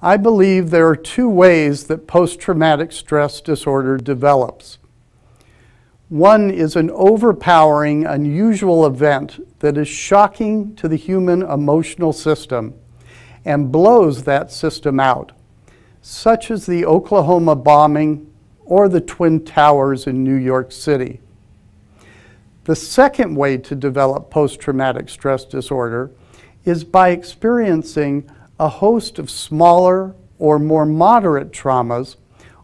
I believe there are two ways that post-traumatic stress disorder develops. One is an overpowering, unusual event that is shocking to the human emotional system and blows that system out, such as the Oklahoma bombing or the Twin Towers in New York City. The second way to develop post-traumatic stress disorder is by experiencing a host of smaller or more moderate traumas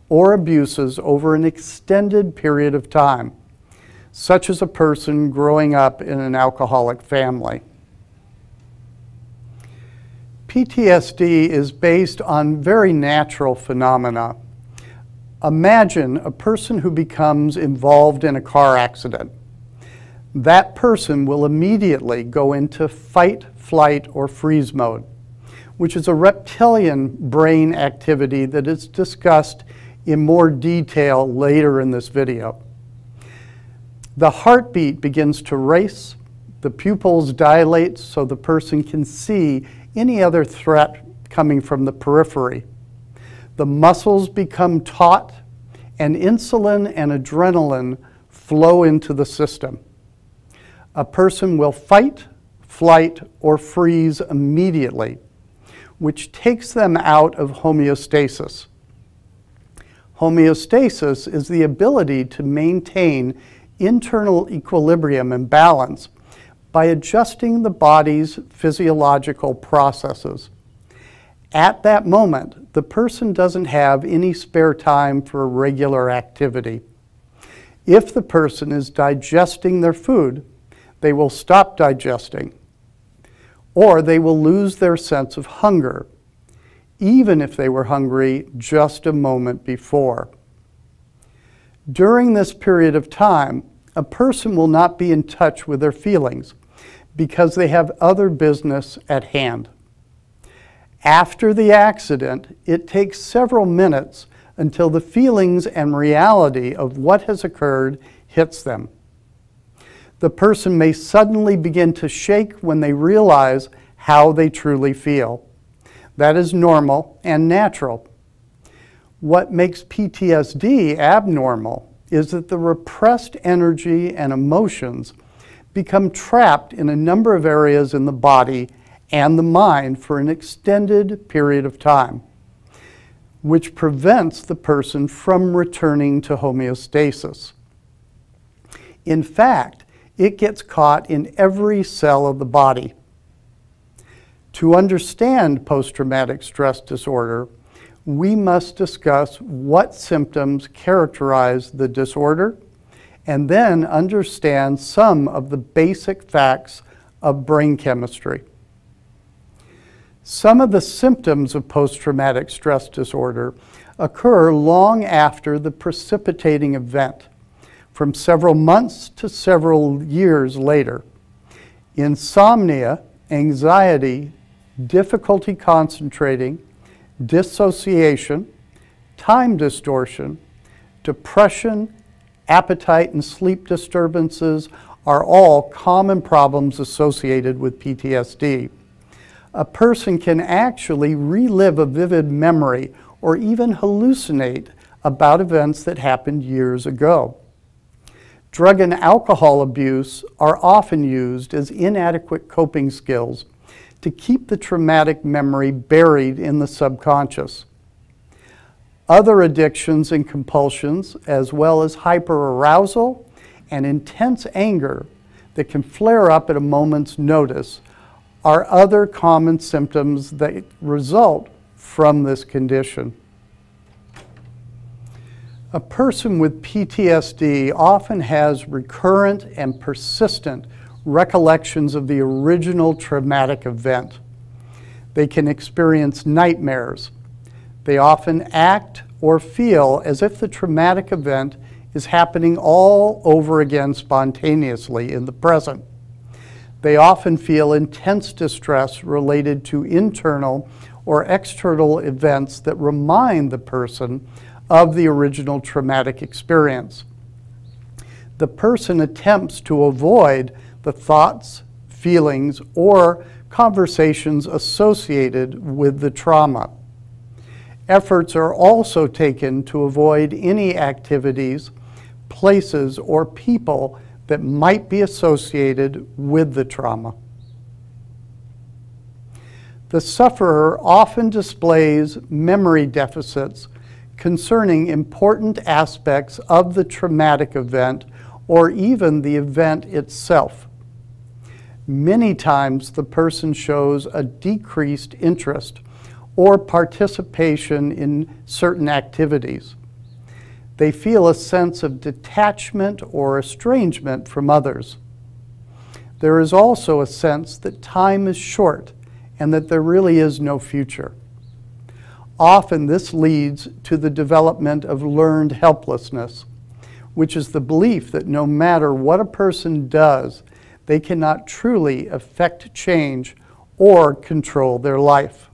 or abuses over an extended period of time, such as a person growing up in an alcoholic family. PTSD is based on very natural phenomena. Imagine a person who becomes involved in a car accident. That person will immediately go into fight, flight, or freeze mode which is a reptilian brain activity that is discussed in more detail later in this video. The heartbeat begins to race, the pupils dilate so the person can see any other threat coming from the periphery. The muscles become taut, and insulin and adrenaline flow into the system. A person will fight, flight, or freeze immediately which takes them out of homeostasis. Homeostasis is the ability to maintain internal equilibrium and balance by adjusting the body's physiological processes. At that moment, the person doesn't have any spare time for regular activity. If the person is digesting their food, they will stop digesting or they will lose their sense of hunger, even if they were hungry just a moment before. During this period of time, a person will not be in touch with their feelings because they have other business at hand. After the accident, it takes several minutes until the feelings and reality of what has occurred hits them the person may suddenly begin to shake when they realize how they truly feel. That is normal and natural. What makes PTSD abnormal is that the repressed energy and emotions become trapped in a number of areas in the body and the mind for an extended period of time, which prevents the person from returning to homeostasis. In fact, it gets caught in every cell of the body. To understand post-traumatic stress disorder, we must discuss what symptoms characterize the disorder and then understand some of the basic facts of brain chemistry. Some of the symptoms of post-traumatic stress disorder occur long after the precipitating event from several months to several years later. Insomnia, anxiety, difficulty concentrating, dissociation, time distortion, depression, appetite and sleep disturbances are all common problems associated with PTSD. A person can actually relive a vivid memory or even hallucinate about events that happened years ago drug and alcohol abuse are often used as inadequate coping skills to keep the traumatic memory buried in the subconscious. Other addictions and compulsions, as well as hyperarousal and intense anger that can flare up at a moment's notice, are other common symptoms that result from this condition. A person with PTSD often has recurrent and persistent recollections of the original traumatic event. They can experience nightmares. They often act or feel as if the traumatic event is happening all over again spontaneously in the present. They often feel intense distress related to internal or external events that remind the person of the original traumatic experience. The person attempts to avoid the thoughts, feelings, or conversations associated with the trauma. Efforts are also taken to avoid any activities, places, or people that might be associated with the trauma. The sufferer often displays memory deficits concerning important aspects of the traumatic event or even the event itself. Many times the person shows a decreased interest or participation in certain activities. They feel a sense of detachment or estrangement from others. There is also a sense that time is short and that there really is no future. Often this leads to the development of learned helplessness, which is the belief that no matter what a person does, they cannot truly affect change or control their life.